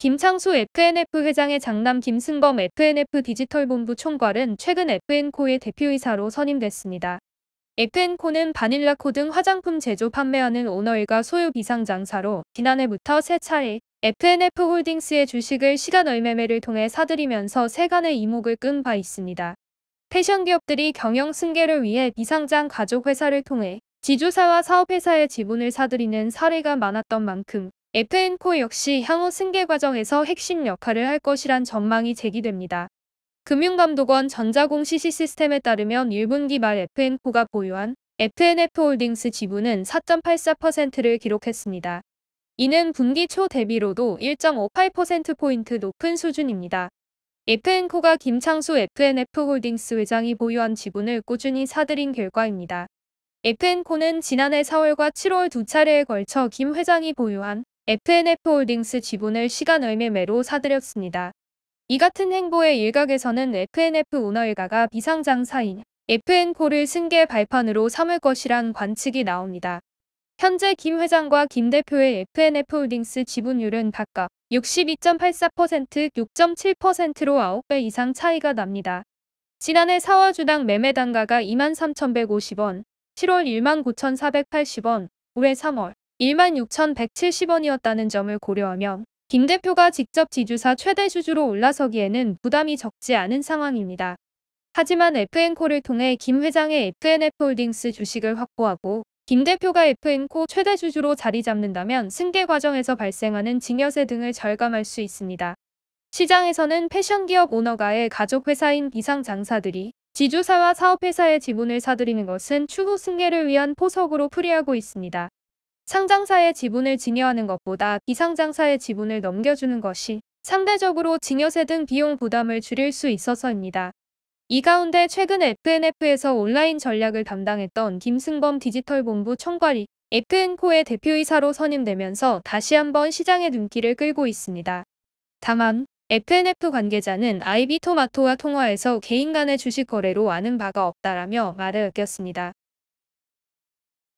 김창수 FNF 회장의 장남 김승범 FNF 디지털본부 총괄은 최근 FN코의 대표이사로 선임됐습니다. FN코는 바닐라코 등 화장품 제조 판매하는 오너일과 소유 비상 장사로 지난해부터 세 차례 FNF 홀딩스의 주식을 시간 얼매매를 통해 사들이면서 세간의 이목을 끈 바 있습니다. 패션 기업들이 경영 승계를 위해 비상장 가족 회사를 통해 지주사와 사업회사의 지분을 사들이는 사례가 많았던 만큼 FN코 역시 향후 승계 과정에서 핵심 역할을 할 것이란 전망이 제기됩니다. 금융감독원 전자공 시시 스템에 따르면 1분기 말 FN코가 보유한 FNF홀딩스 지분은 4.84%를 기록했습니다. 이는 분기 초 대비로도 1.58%포인트 높은 수준입니다. FN코가 김창수 FNF홀딩스 회장이 보유한 지분을 꾸준히 사들인 결과입니다. FN코는 지난해 4월과 7월 두 차례에 걸쳐 김 회장이 보유한 FNF홀딩스 지분을 시간 얼매매로 사들였습니다. 이 같은 행보에 일각에서는 FNF 오너 일가가 비상장사인 FN코를 승계 발판으로 삼을 것이란 관측이 나옵니다. 현재 김 회장과 김 대표의 FNF홀딩스 지분율은 각각 62.84%, 6.7%로 9배 이상 차이가 납니다. 지난해 4월 주당 매매 단가가 23,150원, 7월 19,480원, 올해 3월 16,170원이었다는 점을 고려하며 김 대표가 직접 지주사 최대 주주로 올라서기에는 부담이 적지 않은 상황입니다. 하지만 FN코를 통해 김 회장의 FNF홀딩스 주식을 확보하고 김 대표가 FN코 최대 주주로 자리 잡는다면 승계 과정에서 발생하는 증여세 등을 절감할 수 있습니다. 시장에서는 패션 기업 오너가의 가족 회사인 비상 장사들이 지주사와 사업회사의 지분을 사들이는 것은 추후 승계를 위한 포석으로 풀이하고 있습니다. 상장사의 지분을 증여하는 것보다 비상장사의 지분을 넘겨주는 것이 상대적으로 증여세 등 비용 부담을 줄일 수 있어서입니다. 이 가운데 최근 FNF에서 온라인 전략을 담당했던 김승범 디지털본부 총괄이 FN코의 대표이사로 선임되면서 다시 한번 시장의 눈길을 끌고 있습니다. 다만 FNF 관계자는 아이비토마토와 통화해서 개인 간의 주식 거래로 아는 바가 없다라며 말을 아꼈습니다.